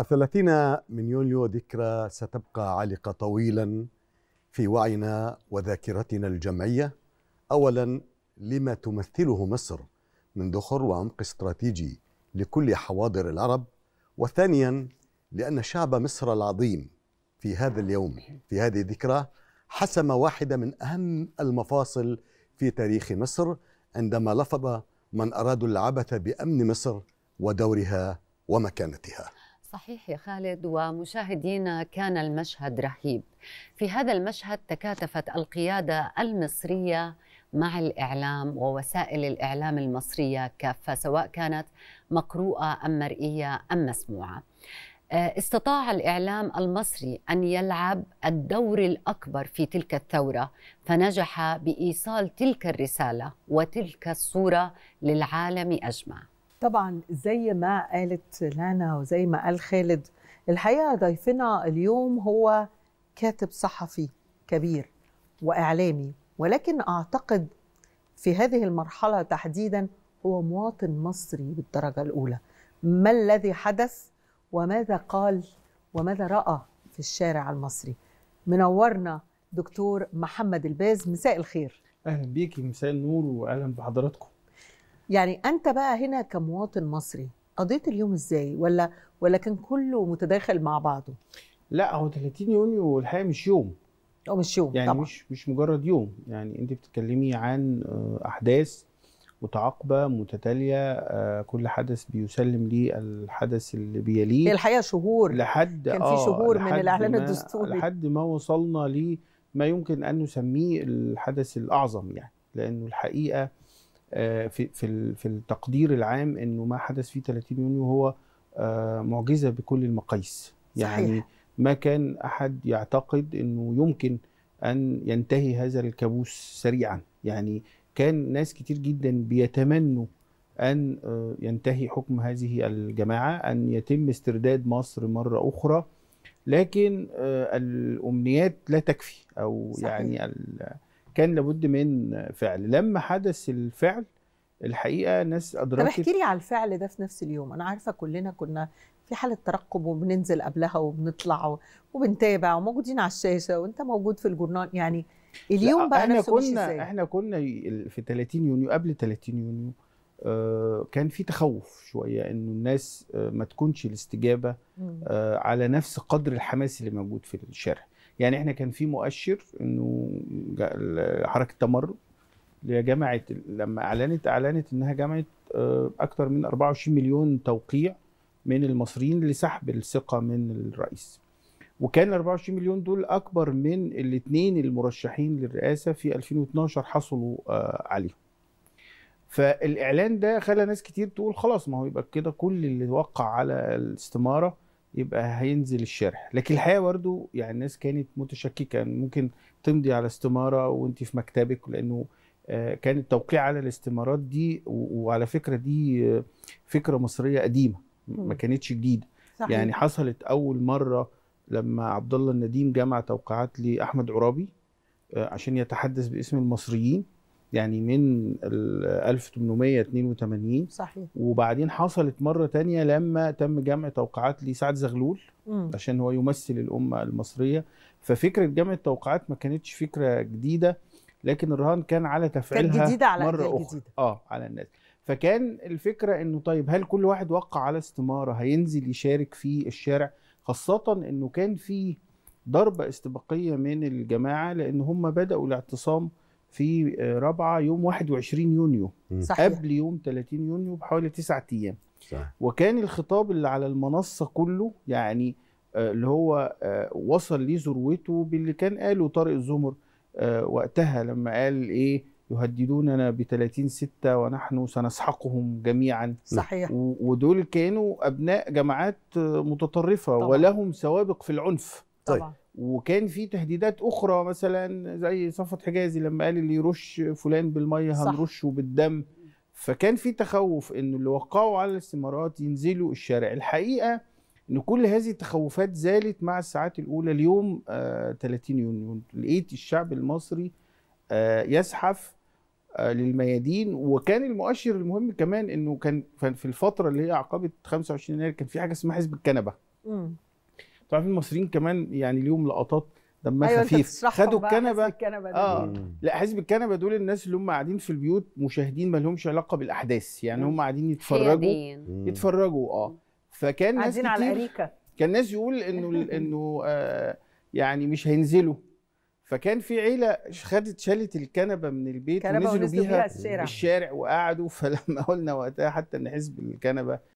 الثلاثين من يونيو ذكرى ستبقى عالقة طويلا في وعينا وذاكرتنا الجمعية أولا لما تمثله مصر من ذخر وعمق استراتيجي لكل حواضر العرب وثانيا لأن شعب مصر العظيم في هذا اليوم في هذه الذكرى حسم واحدة من أهم المفاصل في تاريخ مصر عندما لفظ من أرادوا العبث بأمن مصر ودورها ومكانتها صحيح يا خالد ومشاهدينا كان المشهد رهيب في هذا المشهد تكاتفت القياده المصريه مع الاعلام ووسائل الاعلام المصريه كافه سواء كانت مقروءه ام مرئيه ام مسموعه آه، استطاع الاعلام المصري ان يلعب الدور الاكبر في تلك الثوره فنجح بايصال تلك الرساله وتلك الصوره للعالم اجمع طبعا زي ما قالت لانا وزي ما قال خالد الحقيقه ضيفنا اليوم هو كاتب صحفي كبير واعلامي ولكن اعتقد في هذه المرحله تحديدا هو مواطن مصري بالدرجه الاولى ما الذي حدث وماذا قال وماذا راى في الشارع المصري منورنا دكتور محمد الباز مساء الخير اهلا بيكي مساء النور واهلا بحضراتكم يعني انت بقى هنا كمواطن مصري قضيت اليوم ازاي ولا ولا كان كله متداخل مع بعضه لا هو 30 يونيو الحقيقه مش يوم او مش يوم يعني طبعا. مش مش مجرد يوم يعني انت بتتكلمي عن آه، احداث متعاقبه متتاليه آه، كل حدث بيسلم لي الحدث اللي بيليه الحقيقه شهور لحد كان في آه، شهور آه من الاعلان الدستوري لحد ما وصلنا لما يمكن ان نسميه الحدث الاعظم يعني لانه الحقيقه آه، في في في التقدير العام انه ما حدث في 30 يونيو هو آه، معجزه بكل المقاييس يعني ما كان احد يعتقد انه يمكن ان ينتهي هذا الكابوس سريعا يعني كان ناس كتير جدا بيتمنوا ان آه، ينتهي حكم هذه الجماعه ان يتم استرداد مصر مره اخرى لكن الامنيات لا تكفي او صحيح. يعني كان لابد من فعل لما حدث الفعل الحقيقه ناس ادركت طب احكي لي على الفعل ده في نفس اليوم انا عارفه كلنا كنا في حاله ترقب وبننزل قبلها وبنطلع وبنتابع وموجودين على الشاشه وانت موجود في الجورنال يعني اليوم بقى احنا كنا ازاي؟ احنا كنا في 30 يونيو قبل 30 يونيو آه، كان في تخوف شويه انه الناس آه، ما تكونش الاستجابه آه، على نفس قدر الحماس اللي موجود في الشارع يعني احنا كان في مؤشر انه حركه تمرد جمعت لما اعلنت اعلنت انها جمعت آه، اكثر من 24 مليون توقيع من المصريين لسحب الثقه من الرئيس وكان ال 24 مليون دول اكبر من الاثنين المرشحين للرئاسه في 2012 حصلوا آه، عليهم فالاعلان ده خلى ناس كتير تقول خلاص ما هو يبقى كده كل اللي وقع على الاستماره يبقى هينزل الشرح لكن الحقيقه برضه يعني الناس كانت متشككه ممكن تمضي على استماره وانت في مكتبك لانه آه، كان التوقيع على الاستمارات دي وعلى فكره دي آه، فكره مصريه قديمه ما كانتش جديده صحيح. يعني حصلت اول مره لما عبد الله النديم جمع توقيعات لاحمد عرابي آه، عشان يتحدث باسم المصريين يعني من 1882 صحيح وبعدين حصلت مره تانية لما تم جمع توقيعات لسعد زغلول م. عشان هو يمثل الامه المصريه ففكره جمع التوقيعات ما كانتش فكره جديده لكن الرهان كان على تفعيلها كان جديده على مره اخرى جديدة. اه على الناس فكان الفكره انه طيب هل كل واحد وقع على استماره هينزل يشارك في الشارع خاصه انه كان في ضربه استباقيه من الجماعه لان هم بداوا الاعتصام في آه، رابعه يوم 21 يونيو صحيح. قبل يوم 30 يونيو بحوالي 9 ايام وكان الخطاب اللي على المنصه كله يعني آه، اللي هو آه، وصل ليه ذروته باللي كان قاله طارق الزمر وقتها لما قال ايه يهددوننا ب 30 6 ونحن سنسحقهم جميعا صحيح ودول كانوا ابناء جماعات متطرفه طبعا. ولهم سوابق في العنف طيب. طبعا. وكان في تهديدات اخرى مثلا زي صفت حجازي لما قال اللي يرش فلان بالميه هنرشه بالدم فكان في تخوف ان اللي وقعوا على الاستمارات ينزلوا الشارع الحقيقه ان كل هذه التخوفات زالت مع الساعات الاولى اليوم آه 30 يونيو لقيت الشعب المصري آه يزحف آه للميادين وكان المؤشر المهم كمان انه كان في الفتره اللي هي عقبه 25 يناير كان في حاجه اسمها حزب الكنبه تعرف المصريين كمان يعني ليهم لقطات دمها أيوة خفيف خدوا الكنبه الكنبه اه لا حزب الكنبه دول الناس اللي هم قاعدين في البيوت مشاهدين ما لهمش علاقه بالاحداث يعني هم قاعدين يتفرجوا يتفرجوا اه فكان ناس كتير على كان ناس يقول انه انه آه يعني مش هينزلوا فكان في عيله خدت شالت الكنبه من البيت ونزلوا بيها, بيها الشارع. الشارع وقعدوا فلما قلنا وقتها حتى ان حزب الكنبه